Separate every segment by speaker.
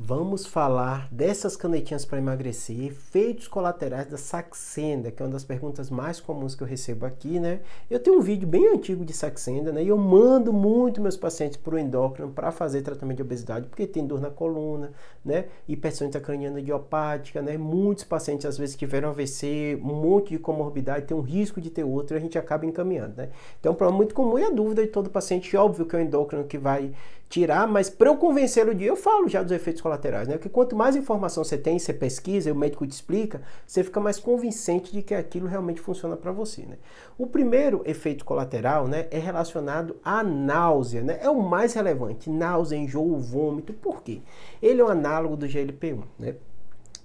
Speaker 1: vamos falar dessas canetinhas para emagrecer, efeitos colaterais da Saxenda, que é uma das perguntas mais comuns que eu recebo aqui, né? Eu tenho um vídeo bem antigo de Saxenda, né? E eu mando muito meus pacientes para o endócrino para fazer tratamento de obesidade, porque tem dor na coluna, né? Hipertensão intracraniana idiopática, né? Muitos pacientes às vezes tiveram AVC, um monte de comorbidade, tem um risco de ter outro, e a gente acaba encaminhando, né? Então, é um problema muito comum e a dúvida de todo paciente, óbvio que é o endócrino que vai tirar, mas para eu convencê-lo de, eu falo já dos efeitos colaterais, né? Porque quanto mais informação você tem, você pesquisa, e o médico te explica, você fica mais convincente de que aquilo realmente funciona para você, né? O primeiro efeito colateral, né, é relacionado à náusea, né? É o mais relevante, náusea, enjoo, vômito. Por quê? Ele é um análogo do GLP-1, né?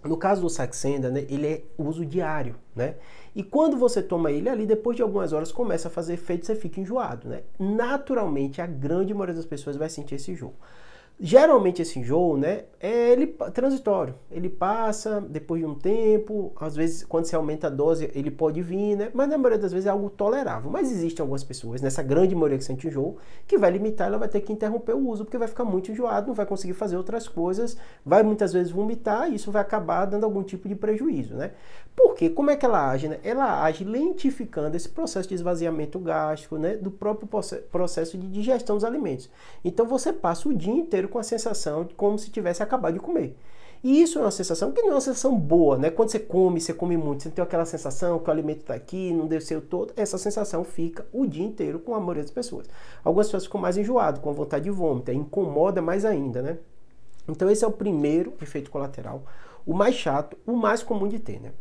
Speaker 1: No caso do Saxenda, né, ele é uso diário, né? E quando você toma ele ali, depois de algumas horas começa a fazer efeito, e você fica enjoado, né? Naturalmente, a grande maioria das pessoas vai sentir esse jogo. Geralmente esse enjoo, né, é ele transitório. Ele passa depois de um tempo, às vezes quando você aumenta a dose, ele pode vir, né? Mas na maioria das vezes é algo tolerável. Mas existem algumas pessoas, nessa grande maioria que sente enjoo, que vai limitar, ela vai ter que interromper o uso, porque vai ficar muito enjoado, não vai conseguir fazer outras coisas, vai muitas vezes vomitar, e isso vai acabar dando algum tipo de prejuízo, né? Porque como é que ela age, né? Ela age lentificando esse processo de esvaziamento gástrico, né, do próprio processo de digestão dos alimentos. Então você passa o dia inteiro com a sensação de como se tivesse acabado de comer. E isso é uma sensação que não é uma sensação boa, né? Quando você come, você come muito, você tem aquela sensação que o alimento está aqui, não desceu todo. Essa sensação fica o dia inteiro com a maioria das pessoas. Algumas pessoas ficam mais enjoadas, com vontade de vômito, incomoda mais ainda, né? Então esse é o primeiro efeito colateral, o mais chato, o mais comum de ter, né?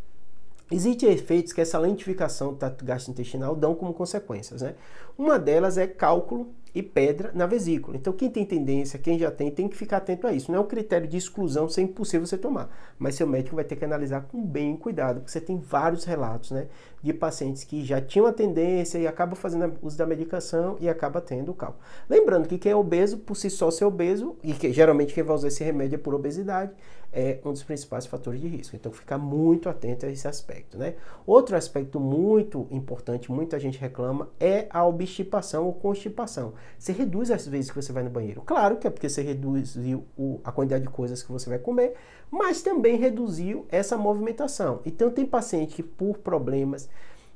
Speaker 1: Existem efeitos que essa lentificação do tato gastrointestinal dão como consequências, né? Uma delas é cálculo e pedra na vesícula. Então, quem tem tendência, quem já tem, tem que ficar atento a isso. Não é um critério de exclusão ser é impossível você tomar, mas seu médico vai ter que analisar com bem cuidado, porque você tem vários relatos, né, de pacientes que já tinham a tendência e acabam fazendo uso da medicação e acaba tendo o cálculo. Lembrando que quem é obeso, por si só ser obeso, e que geralmente quem vai usar esse remédio é por obesidade, é um dos principais fatores de risco. Então, ficar muito atento a esse aspecto, né? Outro aspecto muito importante, muita gente reclama, é a obstipação ou constipação você reduz as vezes que você vai no banheiro. Claro que é porque você reduziu o, a quantidade de coisas que você vai comer, mas também reduziu essa movimentação. Então, tem paciente que, por problemas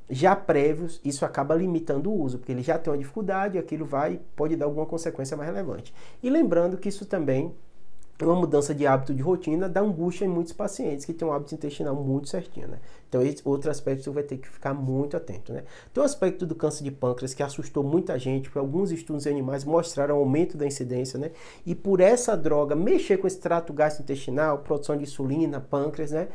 Speaker 1: já prévios, isso acaba limitando o uso, porque ele já tem uma dificuldade e aquilo vai, pode dar alguma consequência mais relevante. E lembrando que isso também uma mudança de hábito de rotina dá angústia em muitos pacientes que têm um hábito intestinal muito certinho, né? Então, esse outro aspecto você vai ter que ficar muito atento, né? Tem um aspecto do câncer de pâncreas que assustou muita gente, porque alguns estudos em animais mostraram aumento da incidência, né? E por essa droga mexer com esse trato gastrointestinal, produção de insulina, pâncreas, né?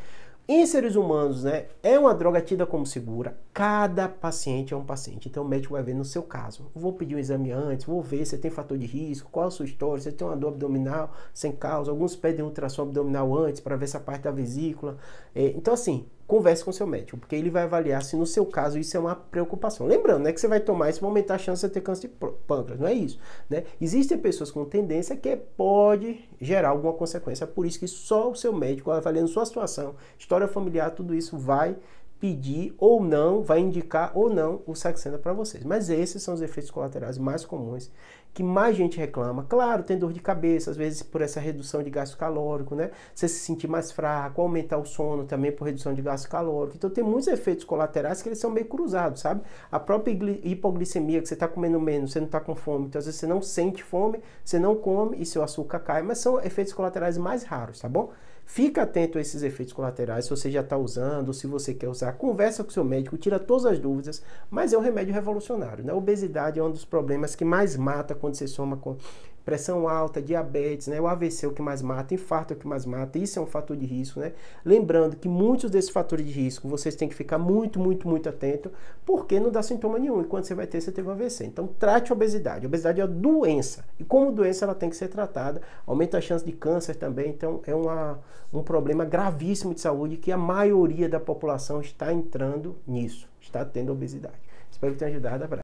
Speaker 1: Em seres humanos, né, é uma droga tida como segura. Cada paciente é um paciente. Então o médico vai ver no seu caso. Vou pedir um exame antes, vou ver se tem fator de risco, qual a sua história, se tem uma dor abdominal sem causa. Alguns pedem ultrassom abdominal antes para ver se a parte da vesícula. É, então assim, converse com seu médico, porque ele vai avaliar se no seu caso isso é uma preocupação. Lembrando, né, que você vai tomar isso vai aumentar a chance de ter câncer de pâncreas, não é isso, né? Existem pessoas com tendência que pode gerar alguma consequência, é por isso que só o seu médico avaliando sua situação, história familiar, tudo isso vai pedir ou não, vai indicar ou não o Saxenda para vocês. Mas esses são os efeitos colaterais mais comuns que mais gente reclama. Claro, tem dor de cabeça, às vezes por essa redução de gasto calórico, né? Você se sentir mais fraco, aumentar o sono também por redução de gasto calórico. Então tem muitos efeitos colaterais que eles são meio cruzados, sabe? A própria hipoglicemia, que você está comendo menos, você não está com fome, então às vezes você não sente fome, você não come e seu açúcar cai, mas são efeitos colaterais mais raros, tá bom? Fica atento a esses efeitos colaterais, se você já está usando, se você quer usar. Conversa com seu médico, tira todas as dúvidas, mas é um remédio revolucionário. Né? A obesidade é um dos problemas que mais mata quando você soma com pressão alta, diabetes, né? O AVC é o que mais mata, infarto é o que mais mata, isso é um fator de risco, né? Lembrando que muitos desses fatores de risco vocês têm que ficar muito, muito, muito atento, porque não dá sintoma nenhum. Enquanto você vai ter, você teve um AVC. Então, trate a obesidade. A obesidade é uma doença. E como doença, ela tem que ser tratada. Aumenta a chance de câncer também. Então, é uma, um problema gravíssimo de saúde que a maioria da população está entrando nisso, está tendo obesidade. Espero que tenha ajudado. Abraço.